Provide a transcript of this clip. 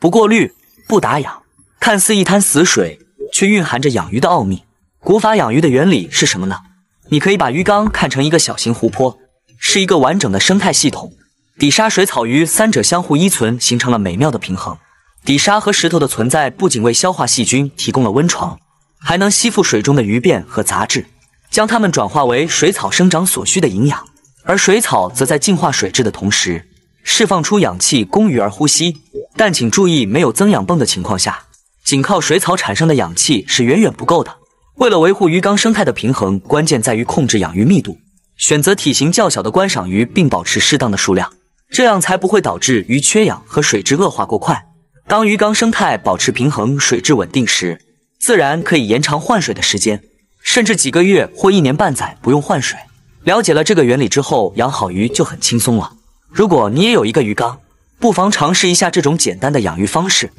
不过滤，不打氧，看似一滩死水，却蕴含着养鱼的奥秘。古法养鱼的原理是什么呢？你可以把鱼缸看成一个小型湖泊，是一个完整的生态系统。底沙、水草、鱼三者相互依存，形成了美妙的平衡。底沙和石头的存在不仅为消化细菌提供了温床，还能吸附水中的鱼便和杂质，将它们转化为水草生长所需的营养。而水草则在净化水质的同时，释放出氧气供鱼儿呼吸。但请注意，没有增氧泵的情况下，仅靠水草产生的氧气是远远不够的。为了维护鱼缸生态的平衡，关键在于控制养鱼密度，选择体型较小的观赏鱼，并保持适当的数量，这样才不会导致鱼缺氧和水质恶化过快。当鱼缸生态保持平衡，水质稳定时，自然可以延长换水的时间，甚至几个月或一年半载不用换水。了解了这个原理之后，养好鱼就很轻松了。如果你也有一个鱼缸，不妨尝试一下这种简单的养育方式。